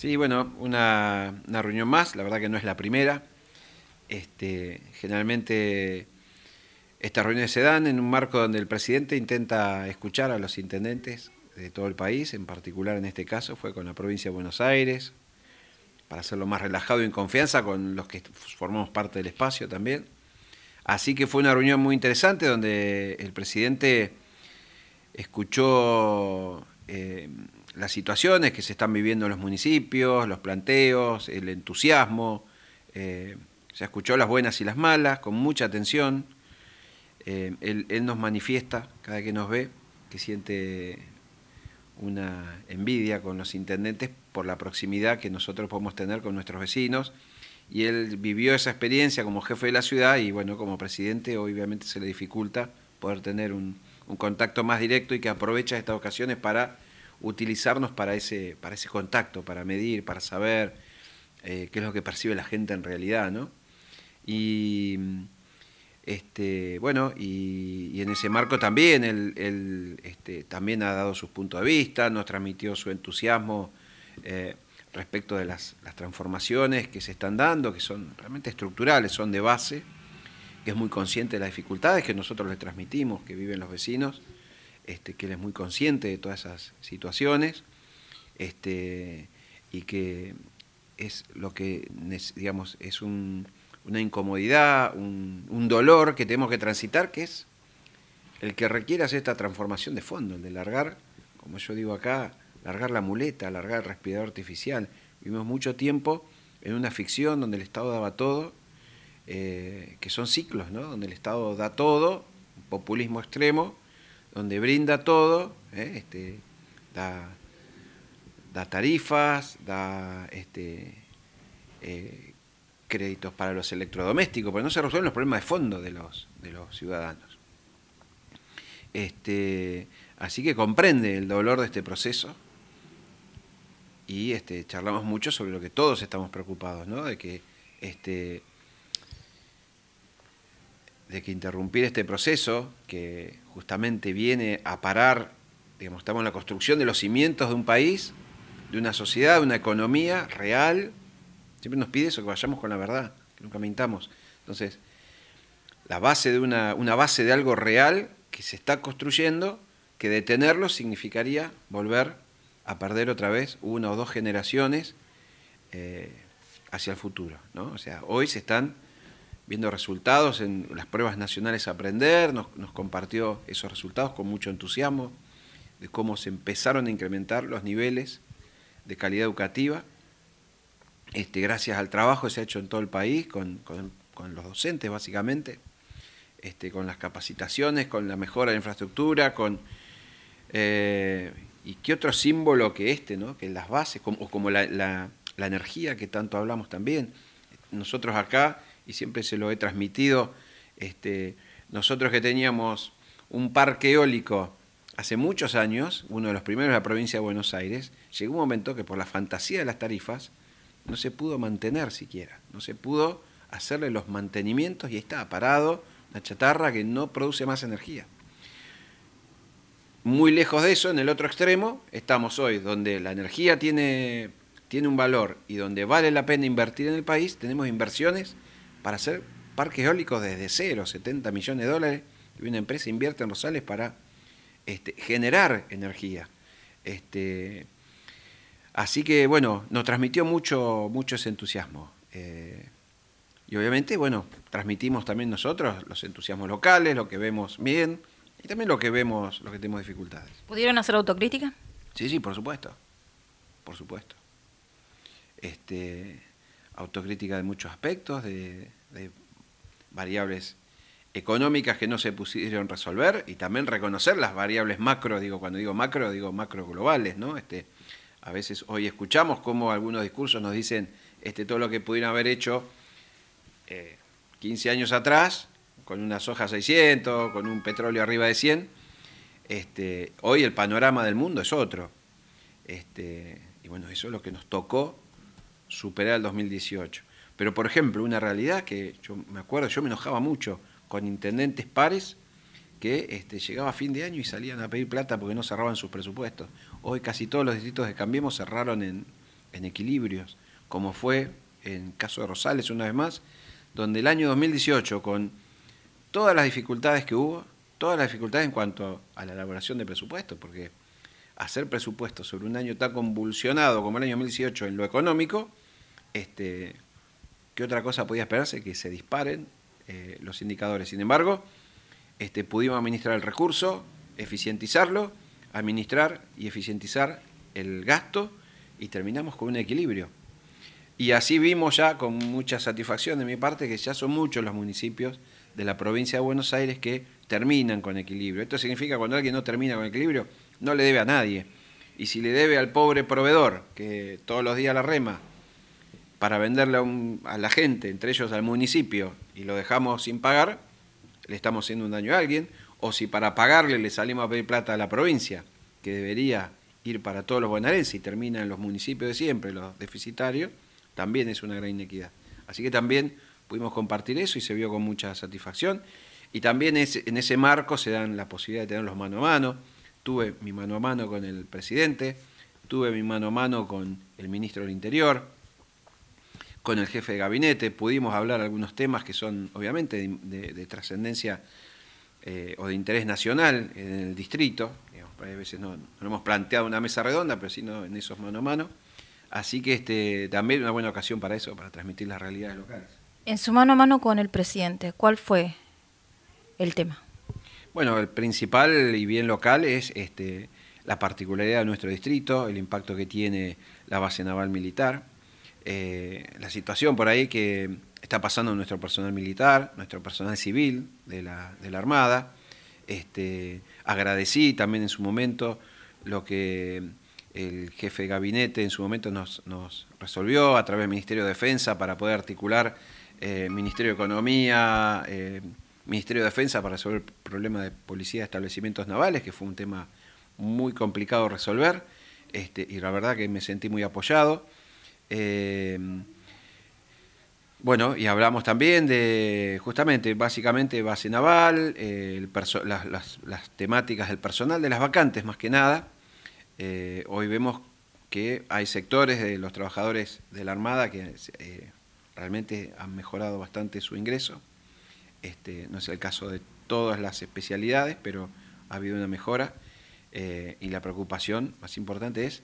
Sí, bueno, una, reunión más, la verdad que no es la primera. Este, generalmente estas reuniones se dan en un marco donde el presidente intenta escuchar a los intendentes de todo el país, en particular en este caso fue con la provincia de Buenos Aires, para hacerlo más relajado y en confianza con los que formamos parte del espacio también. Así que fue una reunión muy interesante donde el presidente escuchó eh, las situaciones que se están viviendo en los municipios, los planteos, el entusiasmo. Eh, se escuchó las buenas y las malas con mucha atención. Eh, él, nos manifiesta cada que nos ve que siente una envidia con los intendentes por la proximidad que nosotros podemos tener con nuestros vecinos. Y él vivió esa experiencia como jefe de la ciudad y bueno, como presidente obviamente se le dificulta poder tener un contacto más directo y que aprovecha estas ocasiones para utilizarnos para ese, para ese contacto, para medir, para saber eh, qué es lo que percibe la gente en realidad, Y este, bueno, y, en ese marco también él, este, también ha dado sus puntos de vista, nos transmitió su entusiasmo eh, respecto de las, las, transformaciones que se están dando, que son realmente estructurales, son de base, que es muy consciente de las dificultades que nosotros le transmitimos, que viven los vecinos este, que él es muy consciente de todas esas situaciones este, y que es lo que, digamos, es una incomodidad, un, dolor que tenemos que transitar, que es el que requiere hacer esta transformación de fondo, el de largar, como yo digo acá, largar la muleta, largar el respirador artificial. Vivimos mucho tiempo en una ficción donde el Estado daba todo, eh, que son ciclos, donde el Estado da todo, populismo extremo, donde brinda todo, ¿eh? este, da, tarifas, da este, eh, créditos para los electrodomésticos, pero no se resuelven los problemas de fondo de los, ciudadanos. Este, así que comprende el dolor de este proceso y charlamos mucho sobre lo que todos estamos preocupados, ¿no? de que este, de que interrumpir este proceso que justamente viene a parar, digamos, estamos en la construcción de los cimientos de un país, de una sociedad, de una economía real. Siempre nos pide eso, que vayamos con la verdad, que nunca mintamos. Entonces, la base de una, base de algo real que se está construyendo, que detenerlo significaría volver a perder otra vez una o dos generaciones eh, hacia el futuro. ¿no? O sea, hoy se están viendo resultados en las pruebas nacionales Aprender, nos, compartió esos resultados con mucho entusiasmo, de cómo se empezaron a incrementar los niveles de calidad educativa, este, gracias al trabajo que se ha hecho en todo el país, con, los docentes básicamente, este, con las capacitaciones, con la mejora de infraestructura, con... Eh, ¿Y qué otro símbolo que este, ¿no? que las bases, o como la, la energía que tanto hablamos también? Nosotros acá y siempre se lo he transmitido, este, nosotros que teníamos un parque eólico hace muchos años, uno de los primeros de la provincia de Buenos Aires, llegó un momento que por la fantasía de las tarifas no se pudo mantener siquiera, no se pudo hacerle los mantenimientos y está estaba parado una chatarra que no produce más energía. Muy lejos de eso, en el otro extremo, estamos hoy, donde la energía tiene, tiene un valor y donde vale la pena invertir en el país, tenemos inversiones para hacer parques eólicos desde cero, 70 millones de dólares, y una empresa invierte en Rosales para este, generar energía. Este, así que, bueno, nos transmitió mucho, mucho ese entusiasmo. Eh, y obviamente, bueno, transmitimos también nosotros los entusiasmos locales, lo que vemos bien, y también lo que vemos, lo que tenemos dificultades. ¿Pudieron hacer autocrítica? Sí, sí, por supuesto. Por supuesto. Este, autocrítica de muchos aspectos, de, variables económicas que no se pudieron resolver y también reconocer las variables macro, digo, cuando digo macro, digo macro globales, ¿no? Este, a veces hoy escuchamos cómo algunos discursos nos dicen este, todo lo que pudieron haber hecho 15 eh, años atrás, con una soja 600, con un petróleo arriba de 100, este, hoy el panorama del mundo es otro. Este, y bueno, eso es lo que nos tocó superar el 2018. Pero, por ejemplo, una realidad que yo me acuerdo, yo me enojaba mucho con intendentes pares que este, llegaba a fin de año y salían a pedir plata porque no cerraban sus presupuestos. Hoy casi todos los distritos de Cambiemos cerraron en, equilibrios, como fue en caso de Rosales una vez más, donde el año 2018, con todas las dificultades que hubo, todas las dificultades en cuanto a la elaboración de presupuestos, porque hacer presupuestos sobre un año tan convulsionado como el año 2018 en lo económico, este, ¿qué otra cosa podía esperarse? Que se disparen eh, los indicadores. Sin embargo, este, pudimos administrar el recurso, eficientizarlo, administrar y eficientizar el gasto y terminamos con un equilibrio. Y así vimos ya con mucha satisfacción de mi parte que ya son muchos los municipios de la provincia de Buenos Aires que terminan con equilibrio. Esto significa cuando alguien no termina con equilibrio, no le debe a nadie. Y si le debe al pobre proveedor, que todos los días la rema, para venderle a, la gente, entre ellos al municipio, y lo dejamos sin pagar, le estamos haciendo un daño a alguien, o si para pagarle le salimos a pedir plata a la provincia, que debería ir para todos los bonaerenses y termina en los municipios de siempre, los deficitarios, también es una gran inequidad. Así que también pudimos compartir eso y se vio con mucha satisfacción. Y también es, en ese marco se dan la posibilidad de tenerlos mano a mano tuve mi mano a mano con el presidente, tuve mi mano a mano con el ministro del Interior, con el jefe de gabinete, pudimos hablar algunos temas que son obviamente de, trascendencia eh, o de interés nacional en el distrito. a veces no, no, hemos planteado una mesa redonda, pero sí no, en esos mano a mano. Así que este, también una buena ocasión para eso, para transmitir las realidades locales. En su mano a mano con el presidente, ¿cuál fue el tema? Bueno, el principal y bien local es este, la particularidad de nuestro distrito, el impacto que tiene la base naval militar, eh, la situación por ahí que está pasando nuestro personal militar, nuestro personal civil de la, Armada. Este, agradecí también en su momento lo que el jefe de gabinete en su momento nos, resolvió a través del Ministerio de Defensa para poder articular el eh, Ministerio de Economía, eh, Ministerio de Defensa para resolver el problema de policía de establecimientos navales, que fue un tema muy complicado de resolver, este, y la verdad que me sentí muy apoyado. Eh, bueno, y hablamos también de, justamente, básicamente base naval, eh, las, temáticas del personal, de las vacantes más que nada. Eh, hoy vemos que hay sectores de los trabajadores de la Armada que realmente han mejorado bastante su ingreso. Este, no es el caso de todas las especialidades, pero ha habido una mejora eh, y la preocupación más importante es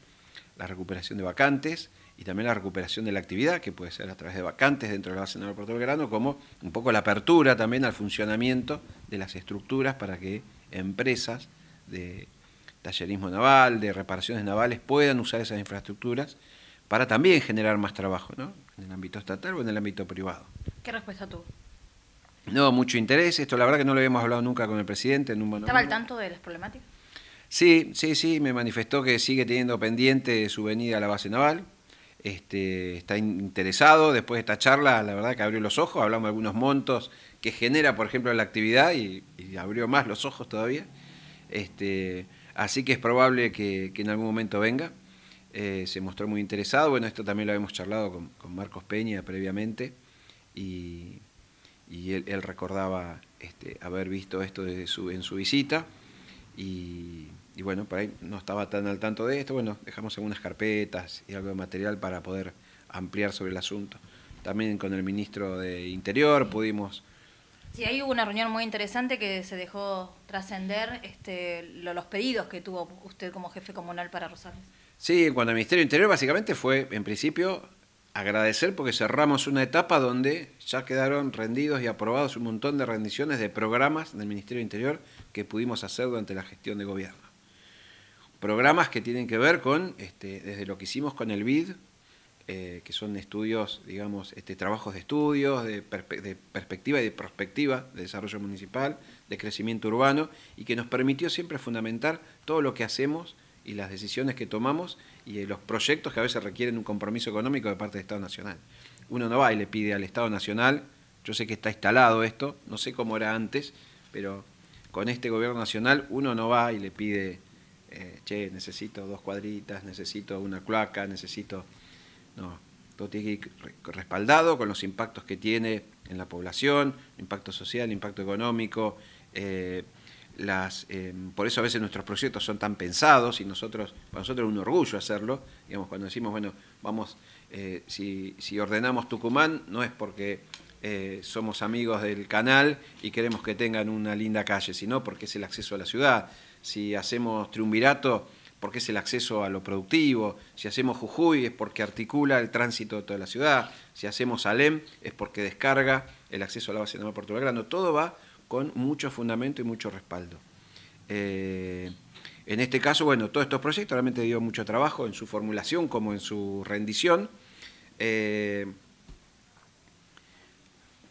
la recuperación de vacantes y también la recuperación de la actividad, que puede ser a través de vacantes dentro del la de Puerto como un poco la apertura también al funcionamiento de las estructuras para que empresas de tallerismo naval, de reparaciones navales, puedan usar esas infraestructuras para también generar más trabajo, ¿no? En el ámbito estatal o en el ámbito privado. ¿Qué respuesta tú? No, mucho interés. Esto la verdad que no lo habíamos hablado nunca con el presidente. En un ¿Estaba al tanto de las problemáticas? Sí, sí, sí. Me manifestó que sigue teniendo pendiente su venida a la base naval. Este, está interesado. Después de esta charla, la verdad que abrió los ojos. Hablamos de algunos montos que genera, por ejemplo, la actividad y, abrió más los ojos todavía. Este, así que es probable que, en algún momento venga. Eh, se mostró muy interesado. Bueno, esto también lo habíamos charlado con, con Marcos Peña previamente. Y y él, recordaba este, haber visto esto desde su, en su visita y, bueno, por ahí no estaba tan al tanto de esto, bueno, dejamos algunas carpetas y algo de material para poder ampliar sobre el asunto. También con el ministro de Interior pudimos... Sí, ahí hubo una reunión muy interesante que se dejó trascender este, los pedidos que tuvo usted como jefe comunal para Rosales. Sí, en cuanto al Ministerio Interior, básicamente fue, en principio, agradecer porque cerramos una etapa donde ya quedaron rendidos y aprobados un montón de rendiciones de programas del Ministerio del Interior que pudimos hacer durante la gestión de gobierno. Programas que tienen que ver con, este, desde lo que hicimos con el BID, eh, que son estudios, digamos, este, trabajos de estudios, de, de, perspectiva y de prospectiva de desarrollo municipal, de crecimiento urbano, y que nos permitió siempre fundamentar todo lo que hacemos y las decisiones que tomamos y eh, los proyectos que a veces requieren un compromiso económico de parte del Estado Nacional. Uno no va y le pide al Estado Nacional, yo sé que está instalado esto, no sé cómo era antes, pero con este gobierno nacional uno no va y le pide, eh, che, necesito dos cuadritas, necesito una cloaca, necesito... No, todo tiene que ir respaldado con los impactos que tiene en la población, impacto social, impacto económico, eh, las, em, por eso a veces nuestros proyectos son tan pensados y nosotros, para nosotros es un orgullo hacerlo, digamos, cuando decimos, bueno, vamos, eh, si, ordenamos Tucumán, no es porque eh, somos amigos del canal y queremos que tengan una linda calle, sino porque es el acceso a la ciudad. Si hacemos Triunvirato, porque es el acceso a lo productivo. Si hacemos Jujuy, es porque articula el tránsito de toda la ciudad. Si hacemos Alem, es porque descarga el acceso a la base de Puerto grande Todo va con mucho fundamento y mucho respaldo. Eh, en este caso, bueno, todos estos proyectos realmente dio mucho trabajo en su formulación como en su rendición. Eh,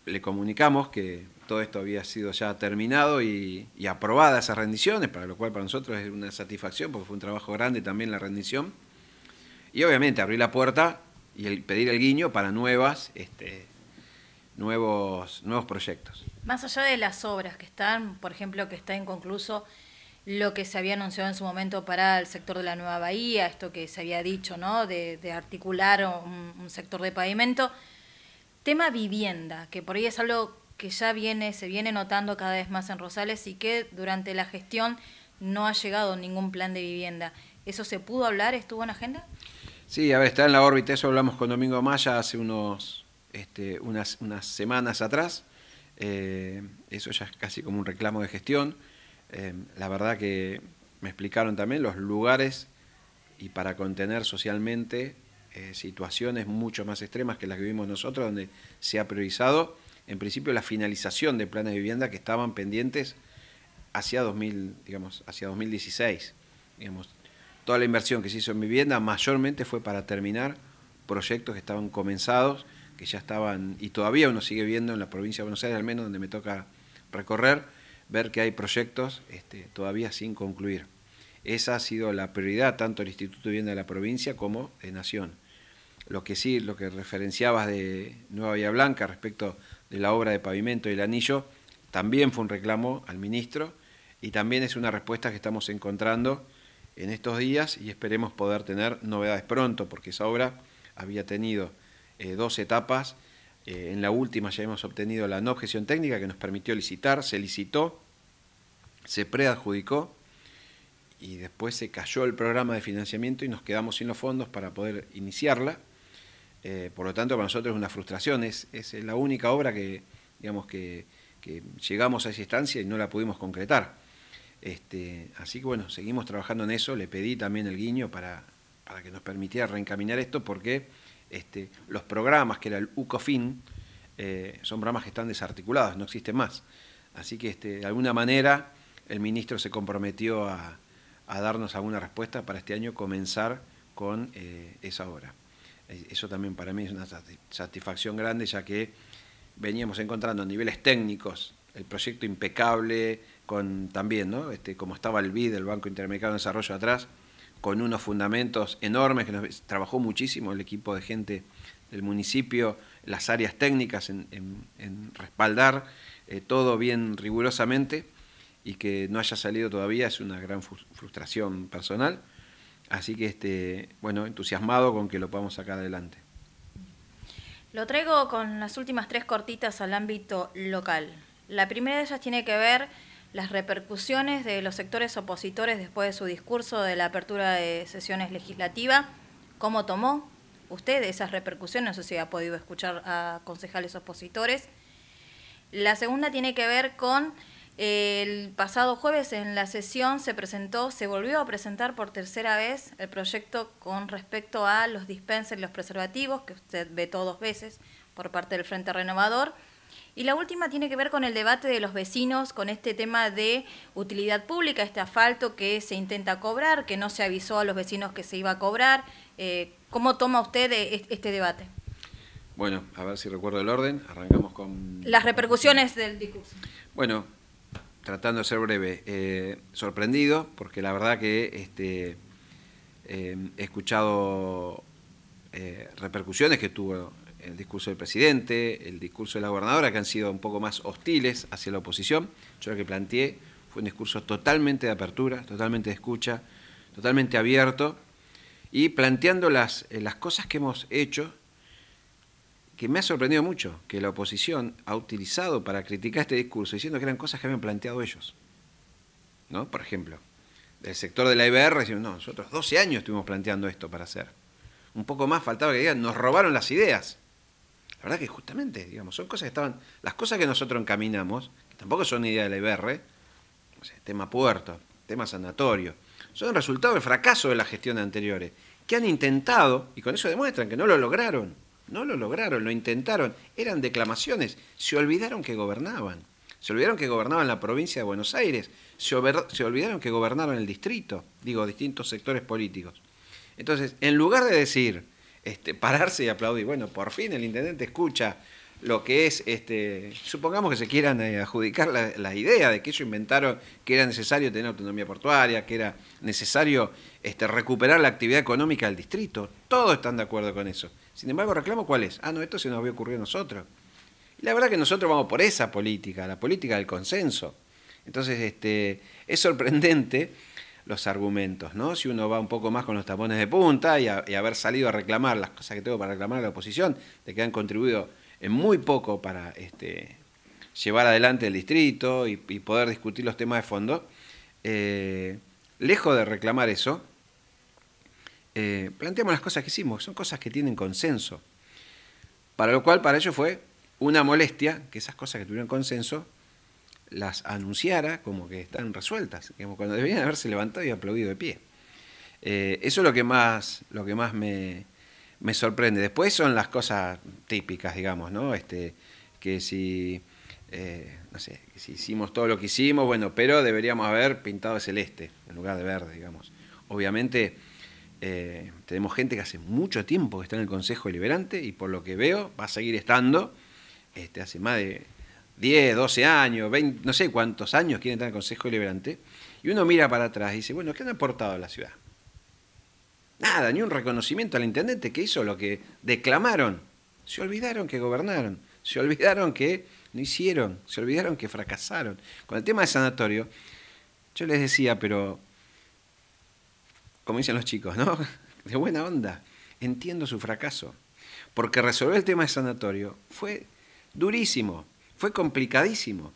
le comunicamos que todo esto había sido ya terminado y, aprobada esas rendiciones, para lo cual para nosotros es una satisfacción porque fue un trabajo grande también la rendición. Y obviamente abrir la puerta y pedir el guiño para nuevas este, nuevos, nuevos proyectos. Más allá de las obras que están, por ejemplo, que está inconcluso lo que se había anunciado en su momento para el sector de la Nueva Bahía, esto que se había dicho, ¿no? De, articular un, sector de pavimento. Tema vivienda, que por ahí es algo que ya viene, se viene notando cada vez más en Rosales y que durante la gestión no ha llegado ningún plan de vivienda. ¿Eso se pudo hablar? ¿Estuvo en agenda? Sí, a ver, está en la órbita, eso hablamos con Domingo Maya hace unos este, unas, unas, semanas atrás. Eh, eso ya es casi como un reclamo de gestión. Em, la verdad que me explicaron también los lugares y para contener socialmente eh, situaciones mucho más extremas que las que vivimos nosotros, donde se ha priorizado en principio la finalización de planes de vivienda que estaban pendientes hacia 2000, digamos, hacia 2016. Digamos, toda la inversión que se hizo en vivienda mayormente fue para terminar proyectos que estaban comenzados que ya estaban, y todavía uno sigue viendo en la provincia de Buenos Aires, al menos donde me toca recorrer, ver que hay proyectos este, todavía sin concluir. Esa ha sido la prioridad tanto del Instituto de Vivienda de la provincia como de Nación. Lo que sí, lo que referenciabas de Nueva Vía Blanca respecto de la obra de pavimento y el anillo, también fue un reclamo al ministro y también es una respuesta que estamos encontrando en estos días y esperemos poder tener novedades pronto, porque esa obra había tenido eh, dos etapas. Eh, en la última ya hemos obtenido la no objeción técnica que nos permitió licitar, se licitó, se preadjudicó y después se cayó el programa de financiamiento y nos quedamos sin los fondos para poder iniciarla. Eh, por lo tanto, para nosotros es una frustración, es, la única obra que, digamos, que, llegamos a esa instancia y no la pudimos concretar. Este, así que bueno, seguimos trabajando en eso, le pedí también el guiño para, para que nos permitiera reencaminar esto porque este, los programas, que era el UCOFIN, eh, son programas que están desarticulados, no existen más. Así que este, de alguna manera el ministro se comprometió a, darnos alguna respuesta para este año comenzar con eh, esa obra. Eh, eso también para mí es una satisfacción grande, ya que veníamos encontrando a niveles técnicos el proyecto impecable, con también, ¿no? Este, como estaba el BID, el Banco Interamericano de Desarrollo, atrás, con unos fundamentos enormes, que nos, trabajó muchísimo el equipo de gente del municipio, las áreas técnicas en, respaldar eh, todo bien rigurosamente y que no haya salido todavía es una gran frustración personal. Así que, este, bueno, entusiasmado con que lo podamos sacar adelante. Lo traigo con las últimas tres cortitas al ámbito local. La primera de ellas tiene que ver las repercusiones de los sectores opositores después de su discurso de la apertura de sesiones legislativas, cómo tomó usted esas repercusiones, no sé si ha podido escuchar a concejales opositores. La segunda tiene que ver con eh, el pasado jueves en la sesión se presentó, se volvió a presentar por tercera vez el proyecto con respecto a los dispensers y los preservativos, que usted vetó dos veces por parte del Frente Renovador. Y la última tiene que ver con el debate de los vecinos, con este tema de utilidad pública, este asfalto que se intenta cobrar, que no se avisó a los vecinos que se iba a cobrar. Eh, ¿Cómo toma usted e-, e-, este debate? Bueno, a ver si recuerdo el orden. Arrancamos con... Las repercusiones del discurso. Bueno, tratando de ser breve, eh, sorprendido, porque la verdad que este, eh, he escuchado repercusiones que tuvo el discurso del presidente, el discurso de la gobernadora, que han sido un poco más hostiles hacia la oposición. Yo lo que planteé fue un discurso totalmente de apertura, totalmente de escucha, totalmente abierto, y planteando las, eh, las cosas que hemos hecho, que me ha sorprendido mucho, que la oposición ha utilizado para criticar este discurso, diciendo que eran cosas que habían planteado ellos. ¿No? Por ejemplo, del sector de la IBR, decimos, no, nosotros 12 años estuvimos planteando esto para hacer. Un poco más faltaba que digan, nos robaron las ideas. La verdad que justamente, digamos, son cosas que estaban, las cosas que nosotros encaminamos, que tampoco son idea de la IBR, tema puerto, tema sanatorio, son resultado del fracaso de las gestiones anteriores, que han intentado, y con eso demuestran que no lo lograron, no lo lograron, lo intentaron, eran declamaciones, se olvidaron que gobernaban, se olvidaron que gobernaban la provincia de Buenos Aires, se, se olvidaron que gobernaron el distrito, digo, distintos sectores políticos. Entonces, en lugar de decir, este, pararse y aplaudir. Bueno, por fin el intendente escucha lo que es, este, supongamos que se quieran eh, adjudicar la, la, idea de que ellos inventaron que era necesario tener autonomía portuaria, que era necesario este, recuperar la actividad económica del distrito. Todos están de acuerdo con eso. Sin embargo, reclamo cuál es. Ah, no, esto se nos había ocurrido a nosotros. la verdad que nosotros vamos por esa política, la política del consenso. Entonces, este, es sorprendente los argumentos, ¿no? Si uno va un poco más con los tapones de punta y, haber salido a reclamar las cosas que tengo para reclamar a la oposición, de que han contribuido en muy poco para este, llevar adelante el distrito y, poder discutir los temas de fondo, eh, lejos de reclamar eso, eh, planteamos las cosas que hicimos, son cosas que tienen consenso. Para lo cual, para ellos fue una molestia que esas cosas que tuvieron consenso las anunciara como que están resueltas, como cuando deberían haberse levantado y aplaudido de pie. Eh, eso es lo que más, lo que más me, sorprende. Después son las cosas típicas, digamos, ¿no? Este, que si, eh, si hicimos todo lo que hicimos, bueno, pero deberíamos haber pintado celeste en lugar de verde, digamos. Obviamente eh, tenemos gente que hace mucho tiempo que está en el Consejo Deliberante y por lo que veo va a seguir estando, este, hace más de 10, 12 años, no sé cuántos años quieren estar en el Consejo Deliberante, y uno mira para atrás y dice, bueno, ¿qué han aportado a la ciudad? Nada, ni un reconocimiento al intendente que hizo lo que declamaron. Se olvidaron que gobernaron, se olvidaron que no hicieron, se olvidaron que fracasaron. Con el tema del sanatorio, yo les decía, pero, como dicen los chicos, ¿no? De buena onda, entiendo su fracaso, porque resolver el tema del sanatorio fue durísimo, fue complicadísimo.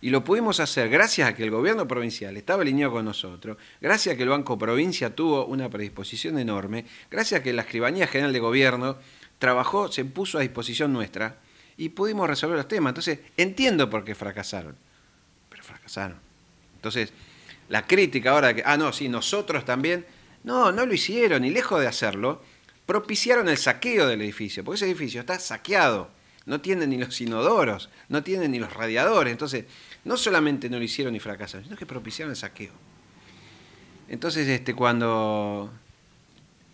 Y lo pudimos hacer gracias a que el gobierno provincial estaba alineado con nosotros, gracias a que el Banco Provincia tuvo una predisposición enorme, gracias a que la Escribanía General de Gobierno trabajó, se puso a disposición nuestra y pudimos resolver los temas. Entonces, entiendo por qué fracasaron, pero fracasaron. Entonces, la crítica ahora de que, ah, no, sí, nosotros también, no, no lo hicieron y lejos de hacerlo, propiciaron el saqueo del edificio, porque ese edificio está saqueado no tienen ni los inodoros, no tienen ni los radiadores. Entonces, no solamente no lo hicieron y fracasaron, sino que propiciaron el saqueo. Entonces, este, cuando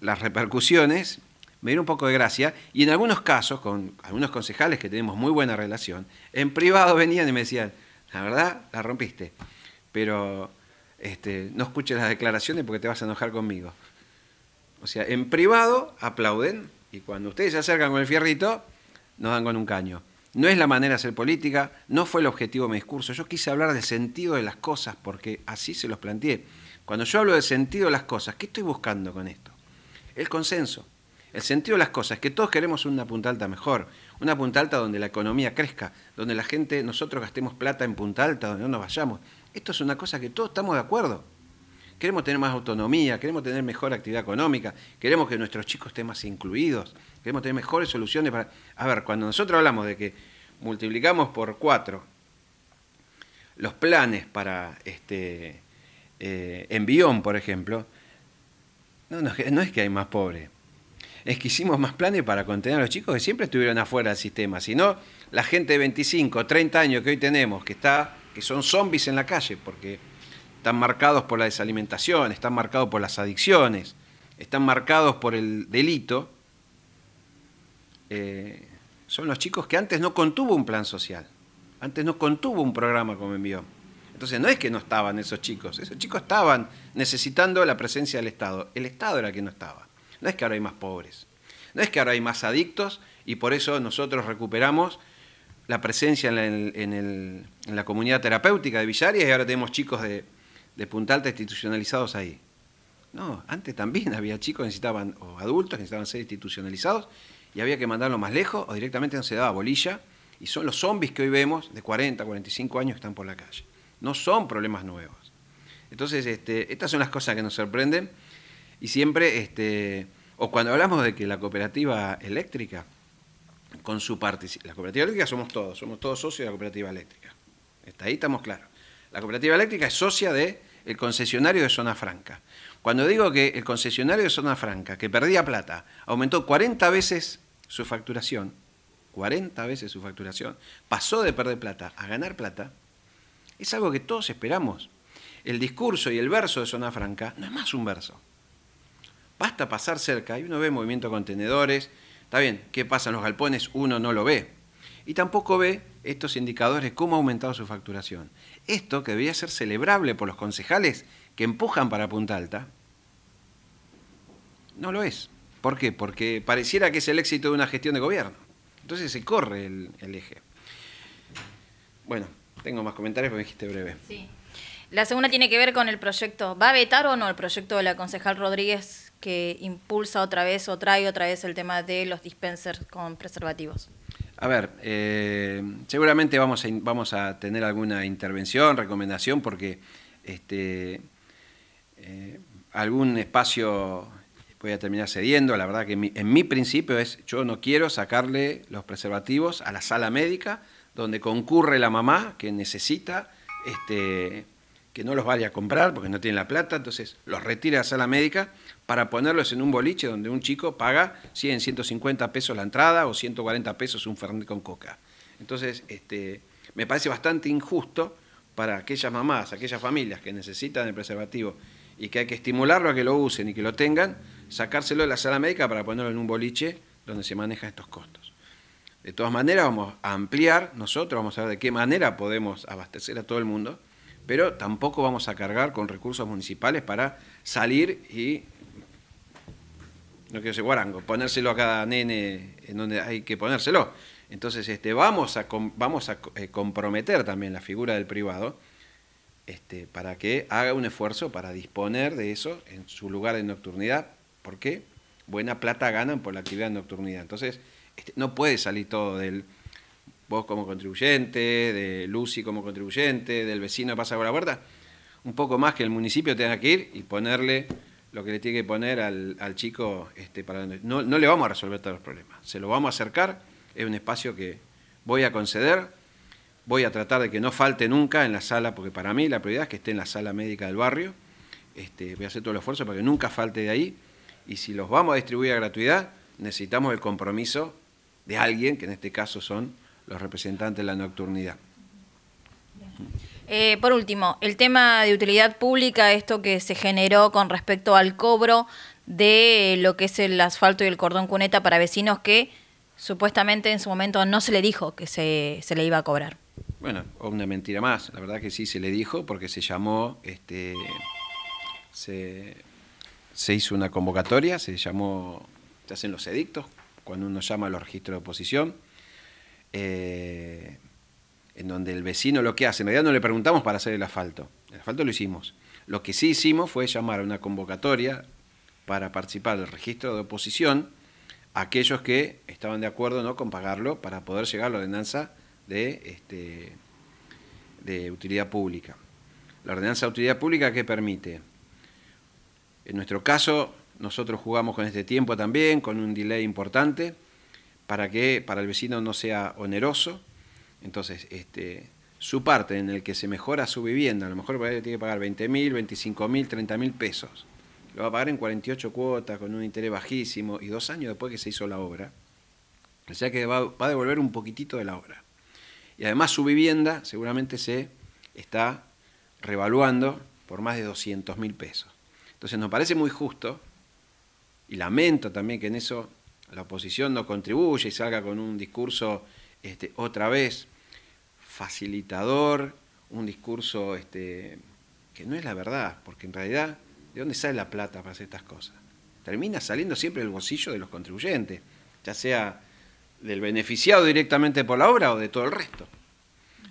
las repercusiones me dieron un poco de gracia, y en algunos casos, con algunos concejales que tenemos muy buena relación, en privado venían y me decían, la verdad, la rompiste, pero este, no escuches las declaraciones porque te vas a enojar conmigo. O sea, en privado aplauden, y cuando ustedes se acercan con el fierrito, nos dan con un caño. No es la manera de hacer política, no fue el objetivo de mi discurso. Yo quise hablar del sentido de las cosas porque así se los planteé. Cuando yo hablo del sentido de las cosas, ¿qué estoy buscando con esto? El consenso. El sentido de las cosas que todos queremos una punta alta mejor, una punta alta donde la economía crezca, donde la gente, nosotros gastemos plata en punta alta, donde no nos vayamos. Esto es una cosa que todos estamos de acuerdo. Queremos tener más autonomía, queremos tener mejor actividad económica, queremos que nuestros chicos estén más incluidos, queremos tener mejores soluciones para... A ver, cuando nosotros hablamos de que multiplicamos por cuatro los planes para este eh, envión, por ejemplo, no, es que hay más pobres. Es que hicimos más planes para contener a los chicos que siempre estuvieron afuera del sistema. sino la gente de 25, 30 años que hoy tenemos, que, está, que son zombies en la calle, porque están marcados por la desalimentación, están marcados por las adicciones, están marcados por el delito, eh, son los chicos que antes no contuvo un plan social, antes no contuvo un programa como envió. Entonces no es que no estaban esos chicos, esos chicos estaban necesitando la presencia del Estado, el Estado era el que no estaba. No es que ahora hay más pobres, no es que ahora hay más adictos y por eso nosotros recuperamos la presencia en, la, comunidad terapéutica de Villarias y ahora tenemos chicos de, de Punta Alta institucionalizados ahí. No, antes también había chicos que necesitaban, o adultos que necesitaban ser institucionalizados y había que mandarlo más lejos o directamente no se daba bolilla. Y son los zombies que hoy vemos de 40, 45 años que están por la calle. No son problemas nuevos. Entonces, este, estas son las cosas que nos sorprenden. Y siempre, este, o cuando hablamos de que la cooperativa eléctrica, con su participación, la cooperativa eléctrica somos todos, somos todos socios de la cooperativa eléctrica. Está ahí estamos claros. La cooperativa eléctrica es socia del el concesionario de Zona Franca. Cuando digo que el concesionario de Zona Franca, que perdía plata, aumentó 40 veces su facturación, 40 veces su facturación, pasó de perder plata a ganar plata, es algo que todos esperamos. El discurso y el verso de Zona Franca no es más un verso. Basta pasar cerca y uno ve movimiento de contenedores, está bien, ¿qué pasa en los galpones? Uno no lo ve. Y tampoco ve estos indicadores, cómo ha aumentado su facturación. Esto que debería ser celebrable por los concejales, que empujan para Punta Alta, no lo es. ¿Por qué? Porque pareciera que es el éxito de una gestión de gobierno. Entonces se corre el, eje. Bueno, tengo más comentarios, pero me dijiste breve. Sí. La segunda tiene que ver con el proyecto. ¿Va a vetar o no el proyecto de la concejal Rodríguez que impulsa otra vez o trae otra vez el tema de los dispensers con preservativos? A ver, eh, seguramente vamos a, vamos a tener alguna intervención, recomendación, porque este, eh, algún espacio voy a terminar cediendo. La verdad que en mi principio es, yo no quiero sacarle los preservativos a la sala médica donde concurre la mamá que necesita, este, que no los vaya a comprar porque no tiene la plata, entonces los retira a la sala médica para ponerlos en un boliche donde un chico paga 100, 150 pesos la entrada o 140 pesos un fernet con coca. Entonces, este, me parece bastante injusto para aquellas mamás, aquellas familias que necesitan el preservativo y que hay que estimularlo a que lo usen y que lo tengan, sacárselo de la sala médica para ponerlo en un boliche donde se manejan estos costos. De todas maneras, vamos a ampliar, nosotros vamos a ver de qué manera podemos abastecer a todo el mundo, pero tampoco vamos a cargar con recursos municipales para salir y, no quiero decir guarango, ponérselo a cada nene en donde hay que ponérselo. Entonces, este, vamos a, vamos a eh, comprometer también la figura del privado este, para que haga un esfuerzo para disponer de eso en su lugar de nocturnidad, porque buena plata ganan por la actividad de nocturnidad. Entonces, este, no puede salir todo del vos como contribuyente, de Lucy como contribuyente, del vecino que pasa por la puerta, un poco más que el municipio tenga que ir y ponerle lo que le tiene que poner al, chico este, para no, no le vamos a resolver todos los problemas, se lo vamos a acercar, es un espacio que voy a conceder Voy a tratar de que no falte nunca en la sala, porque para mí la prioridad es que esté en la sala médica del barrio. Este, voy a hacer todo el esfuerzo para que nunca falte de ahí. Y si los vamos a distribuir a gratuidad, necesitamos el compromiso de alguien, que en este caso son los representantes de la nocturnidad. Eh, por último, el tema de utilidad pública, esto que se generó con respecto al cobro de eh, lo que es el asfalto y el cordón cuneta para vecinos que supuestamente en su momento no se le dijo que se le iba a cobrar bueno, una mentira más. La verdad que sí se le dijo porque se llamó, este, se, hizo una convocatoria, se llamó, se hacen los edictos cuando uno llama a los registros de oposición, eh, en donde el vecino lo que hace, en realidad no le preguntamos para hacer el asfalto, el asfalto lo hicimos. Lo que sí hicimos fue llamar a una convocatoria para participar del registro de oposición a aquellos que estaban de acuerdo ¿no? con pagarlo para poder llegar a la ordenanza este, de, utilidad pública. La ordenanza de utilidad pública que permite, en nuestro caso, nosotros jugamos con este tiempo también, con un delay importante, para que para el vecino no sea oneroso. Entonces, este, su parte en el que se mejora su vivienda, a lo mejor tiene que pagar 20 mil, 25 mil, 30 mil pesos. Lo va a pagar en 48 cuotas, con un interés bajísimo, y dos años después que se hizo la obra. O sea que va a devolver un poquitito de la obra y además su vivienda seguramente se está revaluando por más de 200 mil pesos. Entonces nos parece muy justo y lamento también que en eso la oposición no contribuya y salga con un discurso este, otra vez facilitador, un discurso este, que no es la verdad, porque en realidad, ¿de dónde sale la plata para hacer estas cosas? Termina saliendo siempre el bolsillo de los contribuyentes, ya sea del beneficiado directamente por la obra o de todo el resto.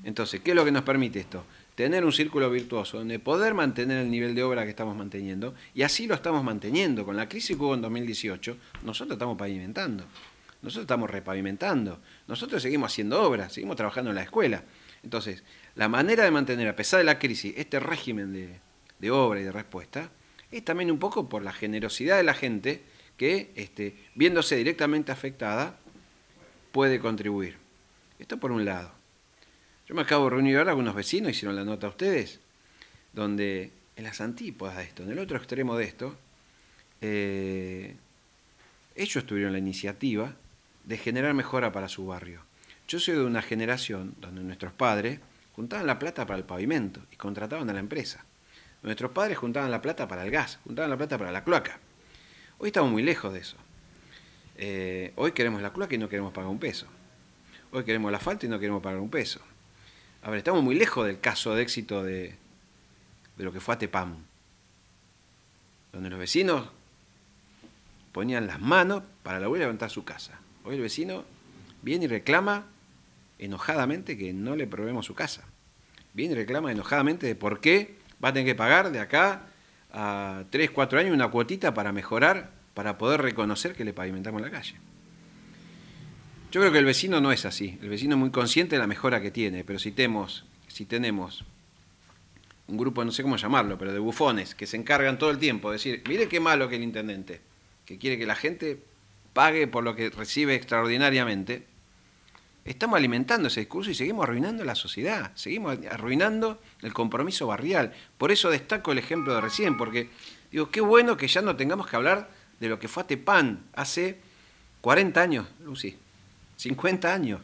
Entonces, ¿qué es lo que nos permite esto? Tener un círculo virtuoso donde poder mantener el nivel de obra que estamos manteniendo, y así lo estamos manteniendo. Con la crisis que hubo en 2018, nosotros estamos pavimentando, nosotros estamos repavimentando, nosotros seguimos haciendo obras, seguimos trabajando en la escuela. Entonces, la manera de mantener, a pesar de la crisis, este régimen de, de obra y de respuesta, es también un poco por la generosidad de la gente que, este, viéndose directamente afectada, puede contribuir. Esto por un lado. Yo me acabo de reunir ahora con unos vecinos, hicieron la nota a ustedes, donde en las antípodas de esto, en el otro extremo de esto, eh, ellos tuvieron la iniciativa de generar mejora para su barrio. Yo soy de una generación donde nuestros padres juntaban la plata para el pavimento y contrataban a la empresa. Nuestros padres juntaban la plata para el gas, juntaban la plata para la cloaca. Hoy estamos muy lejos de eso. Eh, hoy queremos la cloaca y no queremos pagar un peso. Hoy queremos la falta y no queremos pagar un peso. A ver, estamos muy lejos del caso de éxito de, lo que fue Atepam, donde los vecinos ponían las manos para la abuela levantar su casa. Hoy el vecino viene y reclama enojadamente que no le probemos su casa. Viene y reclama enojadamente de por qué va a tener que pagar de acá a 3, 4 años una cuotita para mejorar para poder reconocer que le pavimentamos la calle. Yo creo que el vecino no es así. El vecino es muy consciente de la mejora que tiene, pero si tenemos, si tenemos un grupo, no sé cómo llamarlo, pero de bufones que se encargan todo el tiempo de decir, mire qué malo que el intendente, que quiere que la gente pague por lo que recibe extraordinariamente, estamos alimentando ese discurso y seguimos arruinando la sociedad, seguimos arruinando el compromiso barrial. Por eso destaco el ejemplo de recién, porque digo, qué bueno que ya no tengamos que hablar de lo que fue Atepán hace 40 años, Lucy, 50 años.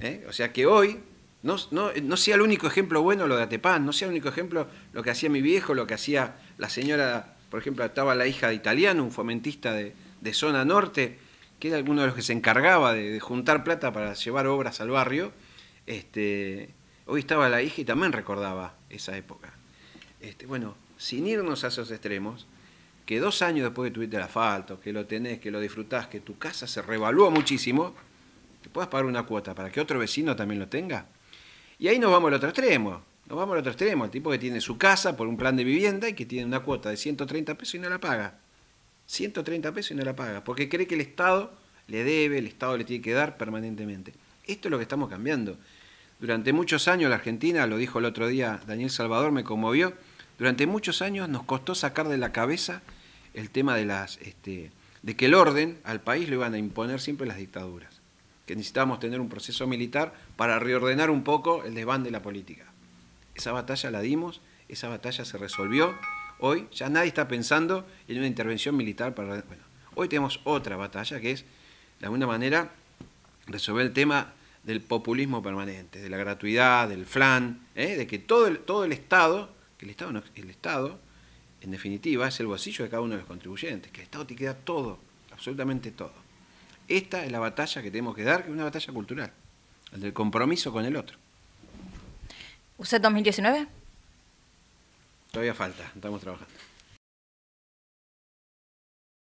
¿Eh? O sea que hoy no, sea el único ejemplo bueno lo de Atepán, no sea el único ejemplo lo que hacía mi viejo, lo que hacía la señora, por ejemplo, estaba la hija de italiano, un fomentista de, zona norte, que era alguno de los que se encargaba de, de, juntar plata para llevar obras al barrio. Este, hoy estaba la hija y también recordaba esa época. Este, bueno, sin irnos a esos extremos, que dos años después que tuviste el asfalto, que lo tenés, que lo disfrutás, que tu casa se revalúa muchísimo, te puedas pagar una cuota para que otro vecino también lo tenga. Y ahí nos vamos al otro extremo. Nos vamos al otro extremo, el tipo que tiene su casa por un plan de vivienda y que tiene una cuota de 130 pesos y no la paga. 130 pesos y no la paga, porque cree que el Estado le debe, el Estado le tiene que dar permanentemente. Esto es lo que estamos cambiando. Durante muchos años la Argentina, lo dijo el otro día Daniel Salvador, me conmovió, durante muchos años nos costó sacar de la cabeza el tema de, las, este, de que el orden al país lo iban a imponer siempre las dictaduras, que necesitábamos tener un proceso militar para reordenar un poco el desván de la política. Esa batalla la dimos, esa batalla se resolvió. Hoy ya nadie está pensando en una intervención militar para... Bueno, hoy tenemos otra batalla que es, de alguna manera, resolver el tema del populismo permanente, de la gratuidad, del flan, ¿eh? de que todo el, todo el Estado, que el Estado, no, el Estado en definitiva, es el bolsillo de cada uno de los contribuyentes, que el Estado te queda todo, absolutamente todo. Esta es la batalla que tenemos que dar, que es una batalla cultural, el del compromiso con el otro. ¿Usted 2019? Todavía falta, estamos trabajando.